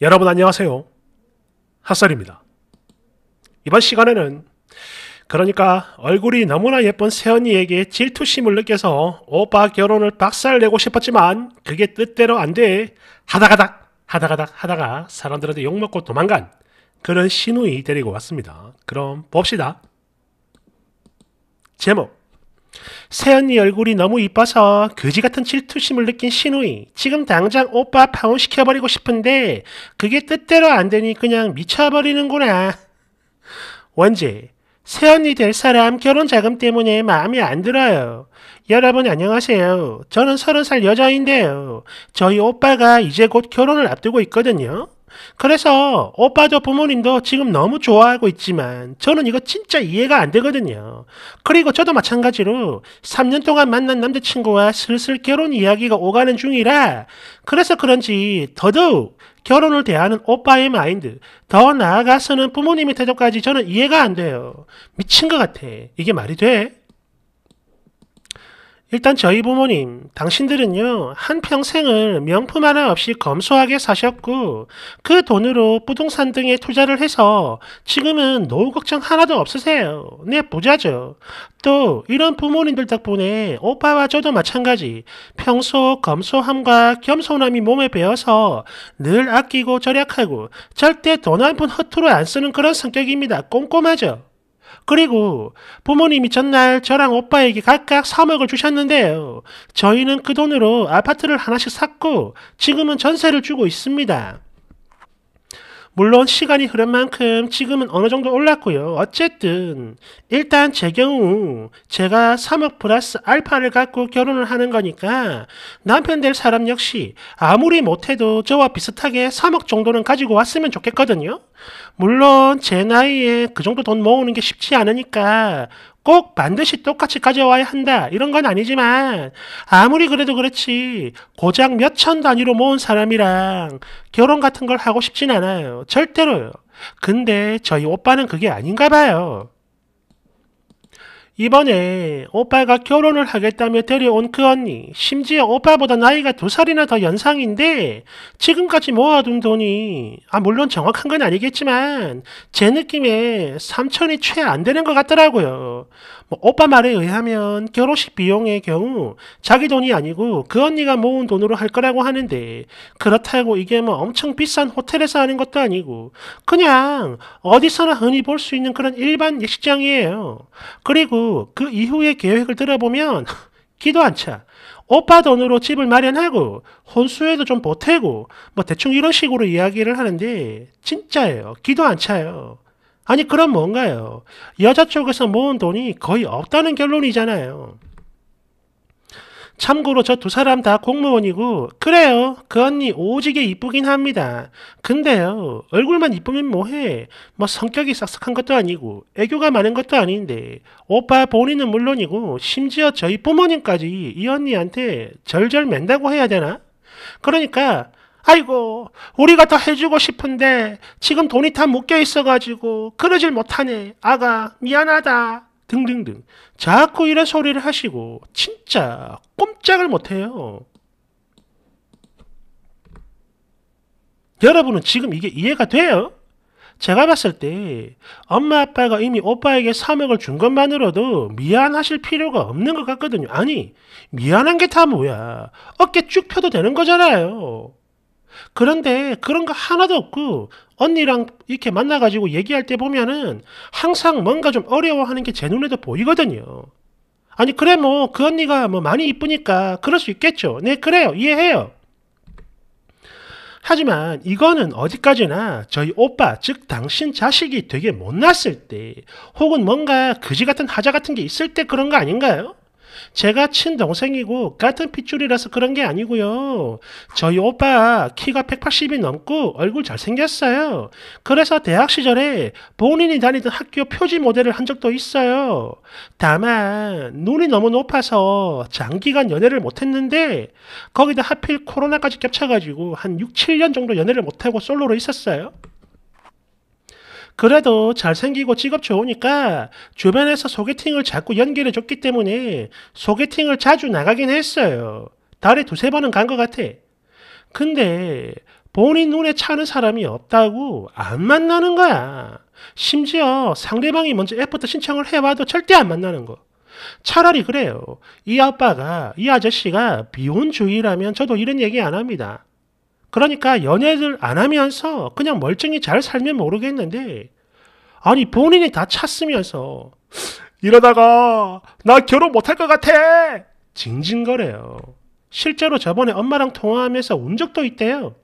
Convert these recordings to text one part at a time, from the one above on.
여러분 안녕하세요. 핫설입니다. 이번 시간에는 그러니까 얼굴이 너무나 예쁜 세연이에게 질투심을 느껴서 오빠 결혼을 박살내고 싶었지만 그게 뜻대로 안 돼 하다가닥 하다가닥 하다가 사람들한테 욕먹고 도망간 그런 신우이 데리고 왔습니다. 그럼 봅시다. 제목 세 언니 얼굴이 너무 이뻐서 그지 같은 질투심을 느낀 신우이. 지금 당장 오빠 파혼시켜버리고 싶은데 그게 뜻대로 안 되니 그냥 미쳐버리는구나. 원제세 언니 될 사람 결혼 자금 때문에 마음에 안 들어요. 여러분 안녕하세요. 저는 서른 살 여자인데요. 저희 오빠가 이제 곧 결혼을 앞두고 있거든요. 그래서 오빠 저 부모님도 지금 너무 좋아하고 있지만 저는 이거 진짜 이해가 안 되거든요. 그리고 저도 마찬가지로 3년 동안 만난 남자친구와 슬슬 결혼 이야기가 오가는 중이라 그래서 그런지 더더욱 결혼을 대하는 오빠의 마인드, 더 나아가서는 부모님의 태도까지 저는 이해가 안 돼요. 미친 것 같아. 이게 말이 돼? 일단 저희 부모님, 당신들은요, 한평생을 명품 하나 없이 검소하게 사셨고, 그 돈으로 부동산 등에 투자를 해서 지금은 노후 걱정 하나도 없으세요. 네, 부자죠. 또, 이런 부모님들 덕분에 오빠와 저도 마찬가지, 평소 검소함과 겸손함이 몸에 배어서 늘 아끼고 절약하고, 절대 돈 한 푼 허투루 안 쓰는 그런 성격입니다. 꼼꼼하죠. 그리고 부모님이 전날 저랑 오빠에게 각각 3억을 주셨는데요. 저희는 그 돈으로 아파트를 하나씩 샀고 지금은 전세를 주고 있습니다. 물론 시간이 흐른 만큼 지금은 어느 정도 올랐고요. 어쨌든 일단 제 경우 제가 3억 플러스 알파를 갖고 결혼을 하는 거니까 남편 될 사람 역시 아무리 못해도 저와 비슷하게 3억 정도는 가지고 왔으면 좋겠거든요. 물론 제 나이에 그 정도 돈 모으는 게 쉽지 않으니까 꼭 반드시 똑같이 가져와야 한다. 이런 건 아니지만 아무리 그래도 그렇지 고작 몇 천 단위로 모은 사람이랑 결혼 같은 걸 하고 싶진 않아요. 절대로요. 근데 저희 오빠는 그게 아닌가 봐요. 이번에 오빠가 결혼을 하겠다며 데려온 그 언니, 심지어 오빠보다 나이가 두 살이나 더 연상인데 지금까지 모아둔 돈이, 아 물론 정확한 건 아니겠지만 제 느낌에 삼천이 채안 되는 것 같더라고요. 뭐 오빠 말에 의하면 결혼식 비용의 경우 자기 돈이 아니고 그 언니가 모은 돈으로 할 거라고 하는데 그렇다고 이게 뭐 엄청 비싼 호텔에서 하는 것도 아니고 그냥 어디서나 흔히 볼 수 있는 그런 일반 예식장이에요. 그리고 그 이후의 계획을 들어보면 기도 안 차. 오빠 돈으로 집을 마련하고 혼수에도 좀 보태고 뭐 대충 이런 식으로 이야기를 하는데 진짜예요. 기도 안 차요. 아니 그럼 뭔가요? 여자 쪽에서 모은 돈이 거의 없다는 결론이잖아요. 참고로 저 두 사람 다 공무원이고 그래요 그 언니 오지게 이쁘긴 합니다 근데요 얼굴만 이쁘면 뭐해 뭐 성격이 싹싹한 것도 아니고 애교가 많은 것도 아닌데 오빠 본인은 물론이고 심지어 저희 부모님까지 이 언니한테 절절 맨다고 해야 되나? 그러니까 아이고 우리가 더 해주고 싶은데 지금 돈이 다 묶여 있어가지고 그러질 못하네 아가 미안하다 등등등. 자꾸 이런 소리를 하시고 진짜 꼼짝을 못해요. 여러분은 지금 이게 이해가 돼요? 제가 봤을 때 엄마 아빠가 이미 오빠에게 사억을준 것만으로도 미안하실 필요가 없는 것 같거든요. 아니 미안한 게 다 뭐야. 어깨 쭉 펴도 되는 거잖아요. 그런데 그런 거 하나도 없고 언니랑 이렇게 만나가지고 얘기할 때 보면은 항상 뭔가 좀 어려워하는 게 제 눈에도 보이거든요. 아니, 그래, 뭐, 그 언니가 뭐 많이 이쁘니까 그럴 수 있겠죠. 네, 그래요. 이해해요. 하지만 이거는 어디까지나 저희 오빠, 즉 당신 자식이 되게 못났을 때 혹은 뭔가 그지 같은 하자 같은 게 있을 때 그런 거 아닌가요? 제가 친동생이고 같은 핏줄이라서 그런 게 아니고요. 저희 오빠 키가 180이 넘고 얼굴 잘생겼어요. 그래서 대학 시절에 본인이 다니던 학교 표지 모델을 한 적도 있어요. 다만 눈이 너무 높아서 장기간 연애를 못했는데 거기다 하필 코로나까지 겹쳐가지고 한 6, 7년 정도 연애를 못하고 솔로로 있었어요. 그래도 잘생기고 직업 좋으니까 주변에서 소개팅을 자꾸 연결해 줬기 때문에 소개팅을 자주 나가긴 했어요. 달에 두세 번은 간 것 같아. 근데 본인 눈에 차는 사람이 없다고 안 만나는 거야. 심지어 상대방이 먼저 애프터 신청을 해봐도 절대 안 만나는 거. 차라리 그래요. 이 아빠가, 이 아저씨가 비혼주의라면 저도 이런 얘기 안 합니다. 그러니까 연애를 안 하면서 그냥 멀쩡히 잘 살면 모르겠는데 아니 본인이 다 찼으면서 이러다가 나 결혼 못 할 것 같아 징징거려요. 실제로 저번에 엄마랑 통화하면서 운 적도 있대요.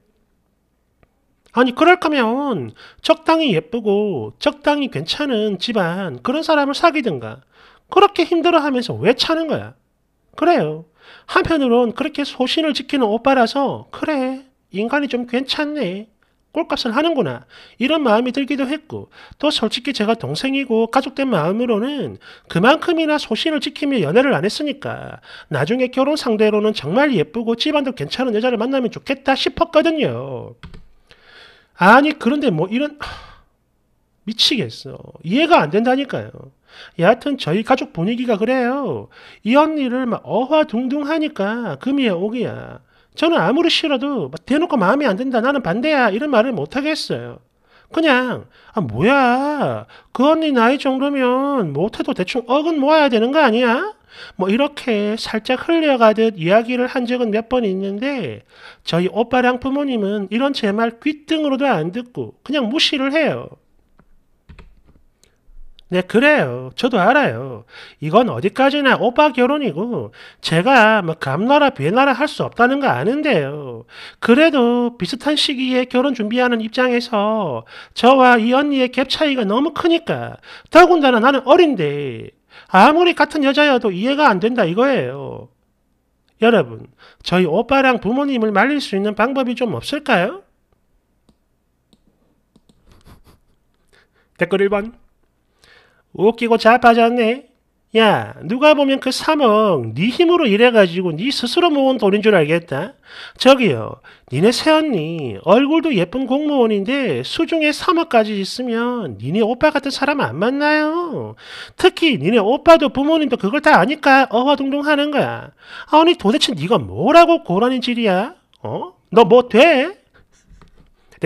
아니 그럴 거면 적당히 예쁘고 적당히 괜찮은 집안 그런 사람을 사귀든가 그렇게 힘들어하면서 왜 차는 거야? 그래요. 한편으론 그렇게 소신을 지키는 오빠라서 그래 인간이 좀 괜찮네. 꼴값은 하는구나. 이런 마음이 들기도 했고, 또 솔직히 제가 동생이고 가족된 마음으로는 그만큼이나 소신을 지키며 연애를 안 했으니까 나중에 결혼 상대로는 정말 예쁘고 집안도 괜찮은 여자를 만나면 좋겠다 싶었거든요. 아니, 그런데 뭐 이런, 미치겠어. 이해가 안 된다니까요. 여하튼 저희 가족 분위기가 그래요. 이 언니를 막 어화둥둥 하니까 금이야 오기야. 저는 아무리 싫어도 대놓고 마음에 안 든다 나는 반대야 이런 말을 못 하겠어요. 그냥 아 뭐야 그 언니 나이 정도면 못해도 대충 억은 모아야 되는 거 아니야? 뭐 이렇게 살짝 흘려가듯 이야기를 한 적은 몇 번 있는데 저희 오빠랑 부모님은 이런 제말 귓등으로도 안 듣고 그냥 무시를 해요. 네, 그래요. 저도 알아요. 이건 어디까지나 오빠 결혼이고, 제가 뭐 감나라, 배나라 할 수 없다는 거 아는데요. 그래도 비슷한 시기에 결혼 준비하는 입장에서 저와 이 언니의 갭 차이가 너무 크니까, 더군다나 나는 어린데, 아무리 같은 여자여도 이해가 안 된다 이거예요. 여러분, 저희 오빠랑 부모님을 말릴 수 있는 방법이 좀 없을까요? 댓글 1번. 웃기고 자빠졌네. 야, 누가 보면 그 3억 네 힘으로 일해가지고 네 스스로 모은 돈인 줄 알겠다. 저기요, 니네 새언니 얼굴도 예쁜 공무원인데 수중에 3억까지 있으면 니네 오빠 같은 사람 안 만나요. 특히 니네 오빠도 부모님도 그걸 다 아니까 어화둥둥 하는 거야. 아니 도대체 니가 뭐라고 고라는 질이야? 어? 너 뭐 돼?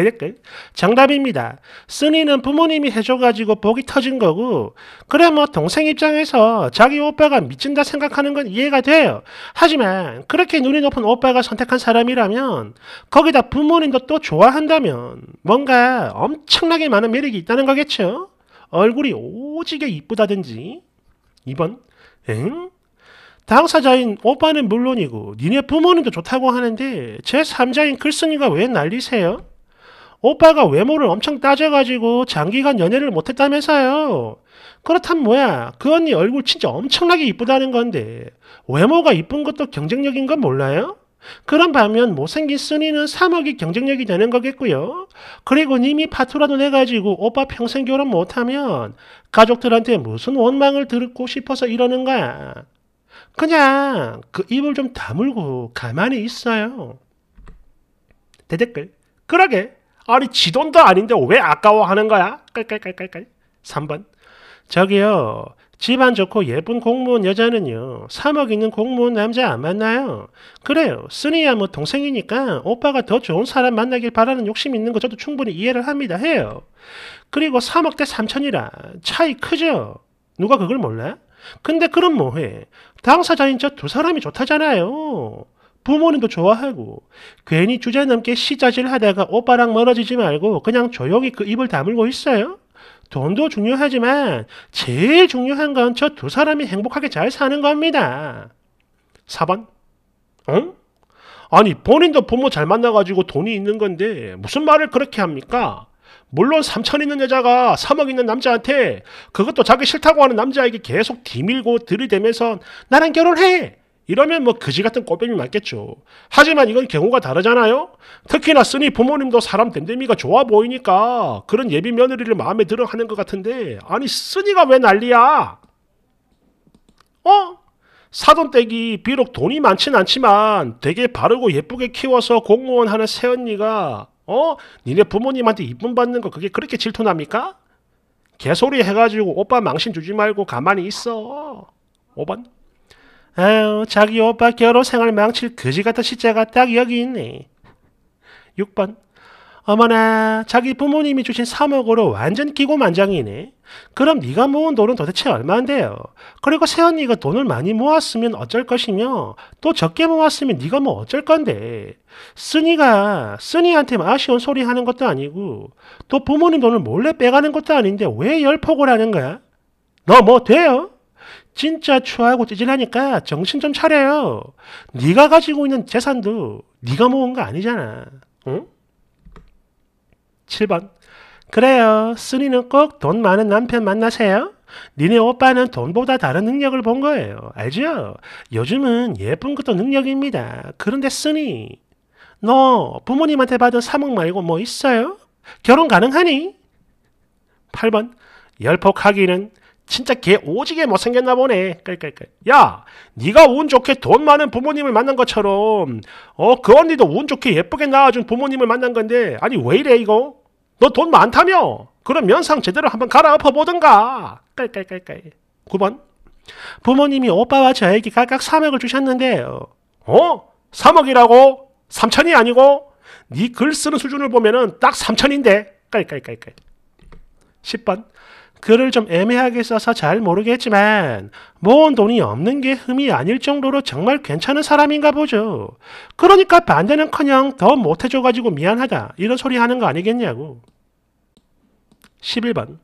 댓글 정답입니다. 쓴이는 부모님이 해줘가지고 복이 터진 거고, 그래 뭐 동생 입장에서 자기 오빠가 미친다 생각하는 건 이해가 돼요. 하지만 그렇게 눈이 높은 오빠가 선택한 사람이라면, 거기다 부모님도 또 좋아한다면, 뭔가 엄청나게 많은 매력이 있다는 거겠죠? 얼굴이 오지게 이쁘다든지. 2번, 엥? 당사자인 오빠는 물론이고 니네 부모님도 좋다고 하는데 제3자인 글쓴이가 왜 난리세요? 오빠가 외모를 엄청 따져가지고 장기간 연애를 못했다면서요. 그렇단 뭐야. 그 언니 얼굴 진짜 엄청나게 이쁘다는 건데 외모가 이쁜 것도 경쟁력인 건 몰라요? 그런 반면 못생긴 순이는 3억이 경쟁력이 되는 거겠고요. 그리고 님이 파투라도 해가지고 오빠 평생 결혼 못하면 가족들한테 무슨 원망을 듣고 싶어서 이러는 거야. 그냥 그 입을 좀 다물고 가만히 있어요. 대댓글. 그러게. 아니 지 돈도 아닌데 왜 아까워하는 거야? 깔깔깔깔깔. 3번. 저기요. 집안 좋고 예쁜 공무원 여자는요. 3억 있는 공무원 남자 안 만나요. 그래요. 쓰니야 뭐 동생이니까 오빠가 더 좋은 사람 만나길 바라는 욕심 있는 거 저도 충분히 이해를 합니다. 해요. 그리고 3억 대 3천이라 차이 크죠. 누가 그걸 몰라? 근데 그럼 뭐해? 당사자인 저 두 사람이 좋다잖아요. 부모님도 좋아하고 괜히 주제넘게 시자질 하다가 오빠랑 멀어지지 말고 그냥 조용히 그 입을 다물고 있어요. 돈도 중요하지만 제일 중요한 건 저 두 사람이 행복하게 잘 사는 겁니다. 4번 응? 아니 본인도 부모 잘 만나가지고 돈이 있는 건데 무슨 말을 그렇게 합니까? 물론 3천 있는 여자가 3억 있는 남자한테 그것도 자기 싫다고 하는 남자에게 계속 뒤밀고 들이대면서 나랑 결혼해! 이러면 뭐 그지 같은 꼬뱀이 맞겠죠. 하지만 이건 경우가 다르잖아요. 특히나 쓰니 부모님도 사람 댐댐이가 좋아 보이니까 그런 예비 며느리를 마음에 들어 하는 것 같은데 아니 쓰니가 왜 난리야? 어? 사돈 댁이 비록 돈이 많진 않지만 되게 바르고 예쁘게 키워서 공무원 하는 새언니가 어? 니네 부모님한테 이쁨 받는 거 그게 그렇게 질투납니까? 개소리 해가지고 오빠 망신 주지 말고 가만히 있어. 5번. 아유 자기 오빠 결혼 생활 망칠 그지 같은 시자가 딱 여기 있네. 6번 어머나 자기 부모님이 주신 3억으로 완전 기고만장이네. 그럼 네가 모은 돈은 도대체 얼마인데요? 그리고 새언니가 돈을 많이 모았으면 어쩔 것이며 또 적게 모았으면 네가 뭐 어쩔 건데. 쓰니가 쓰니한테 아쉬운 소리 하는 것도 아니고 또 부모님 돈을 몰래 빼가는 것도 아닌데 왜 열폭을 하는 거야? 너 뭐 돼요? 진짜 추하고 찌질하니까 정신 좀 차려요. 네가 가지고 있는 재산도 네가 모은 거 아니잖아. 응? 7번 그래요. 쓰니는 꼭 돈 많은 남편 만나세요. 니네 오빠는 돈보다 다른 능력을 본 거예요. 알죠? 요즘은 예쁜 것도 능력입니다. 그런데 쓰니, 너 부모님한테 받은 3억 말고 뭐 있어요? 결혼 가능하니? 8번. 열폭하기는 진짜 개 오지게 못생겼나 보네. 깔깔깔. 야, 네가 운 좋게 돈 많은 부모님을 만난 것처럼 어그 언니도 운 좋게 예쁘게 낳아준 부모님을 만난 건데 아니 왜 이래 이거? 너 돈 많다며? 그럼 면상 제대로 한번 갈아엎어 보든가. 깔깔깔깔. 9번. 부모님이 오빠와 저에게 각각 3억을 주셨는데 어? 3억이라고? 어? 3천이 아니고 네 글 쓰는 수준을 보면은 딱 3천인데. 깔깔깔깔. 10번. 글을 좀 애매하게 써서 잘 모르겠지만 모은 돈이 없는 게 흠이 아닐 정도로 정말 괜찮은 사람인가 보죠. 그러니까 반대는커녕 더 못해줘가지고 미안하다 이런 소리 하는 거 아니겠냐고. 11번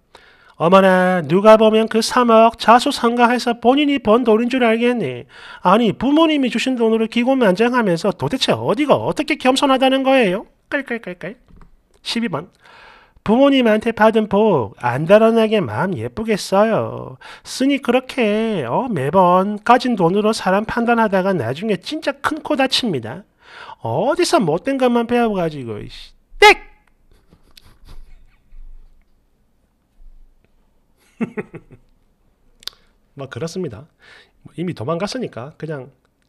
어머나 누가 보면 그 3억 자수상가해서 본인이 번 돈인 줄 알겠니? 아니 부모님이 주신 돈으로 기고만장하면서 도대체 어디가 어떻게 겸손하다는 거예요? 깔깔깔깔 12번 부모님한테 받은 복 안달아나게 마음 예쁘게 써요. 쓰니 그렇게 어, 매번 가진 돈으로 사람 판단하다가 나중에 진짜 큰 코 다칩니다. 어디서 못된 것만 배워가지고 땡! 막 그렇습니다. 뭐 이미 도망갔으니까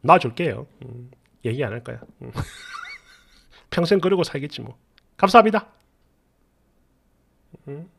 그냥 놔줄게요. 음, 얘기 안 할 거야. 음. 평생 그러고 살겠지 뭐. 감사합니다. Mm.